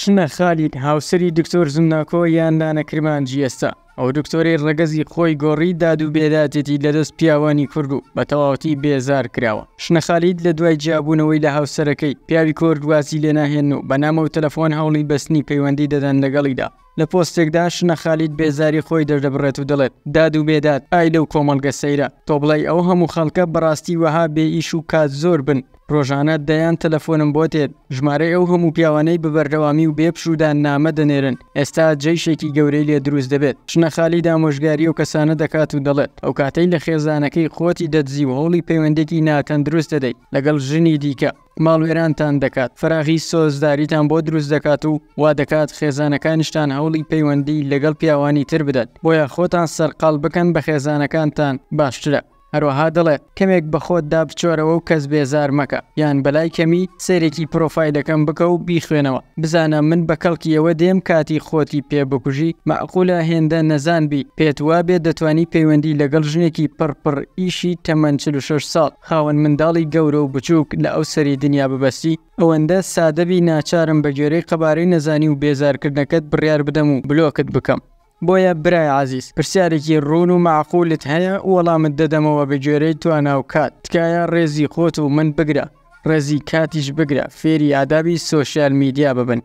شنە خالید هاوسری دکتۆر زمناکۆ یان دانەکرمان جیێستا ئەو دکتۆری ڕگەزی خۆی گۆڕی داد و بێداتێتی لەدەست پیاوانی کورد و بە تەواوتی بێزار کراوە شنەخالید لە دوای جیابوونەوەی لە هاوسەرەکەی پیاوی کۆردوازی لێناهێن و بەنامە و تەلەفۆن هەوڵی بەستنی پەیوەندی دەدەن لەگەڵیدا لە پۆستێکدا شنەخالید بێزاری خۆی دەردەبڕێت و دەڵێت داد و بێدات ئای لەو کۆمەلگە سەیرە تۆ بڵی ئەو هەموو خەڵکە بەڕاستی وەها بێئیش و کات زۆر بن ڕۆژانە دەیان تەلەفۆنم بۆ تێت ژمارە ئەو هەموو پیاوانەی ببەردەوامی و بێپشودان نامە دەنێرن ئێستا جەیشێکی گەورەی لێ دروست دەبێت شنەخالی دامۆژگاری و کەسانە دەکات و دەڵێت ئەو کاتەی لە خێزانەکەی خۆتی دەدزی و هەوڵی پەیوەندێکی ناتەن دروست دەدەیت لەگەڵ ژنی دیکە ماڵوێرانتان دەکات فراغی سۆزداریتان بۆ دروست دەکات و وا دەکات خێزانەکانشتان هەوڵی پەیوەندی لەگەڵ پیاوانی تر بدات بۆیە خۆتان سەرقال بکەن بە خێزانەکانتان باشترە هەروەها دەڵێ کەمێک بەخۆتدا بچۆرەوە و کەس بێزار مەکە یان بەلای کەمی سێرێکی پرۆفایلەکەم بکە و بیخوێنەوە بزانە من بە کەڵکی ئەوە دێم کاتی خۆتی پێ بکوژی مەعقولە هێندە نەزانبی پێتوا بێ دەتوانی پەیوەندی لەگەڵ ژنێکی پڕپڕ ئیشی تەمەەن 46 ساڵ خاوەن منداڵی گەورە و بچووک لە ئەو سەری دنیا ببەستی ئەوەندە سادەبی ناچارم بە گوێرەی قەبارەی نەزانی و بێزارکردنەکەت بڕیار بدەم و بلۆکت بکەم بۆیە برای عزیز پرسیارێکی ڕون و معقولت هەیە وەڵامت دەدەمەوە بەگوێرەی تواناو کات تکایە ڕێزی خۆت و من بگرە ڕێزی کاتیش بگرە فێری ئادابی سۆشیال میدیا ببن.